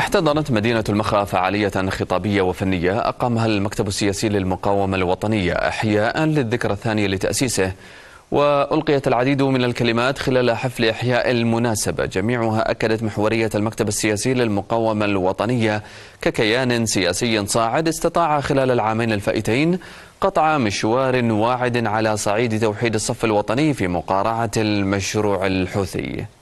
احتضنت مدينة المخا فعالية خطابية وفنية أقامها المكتب السياسي للمقاومة الوطنية إحياء للذكرى الثانية لتأسيسه وألقيت العديد من الكلمات خلال حفل إحياء المناسبة جميعها أكدت محورية المكتب السياسي للمقاومة الوطنية ككيان سياسي صاعد استطاع خلال العامين الفائتين قطع مشوار واعد على صعيد توحيد الصف الوطني في مقارعة المشروع الحوثي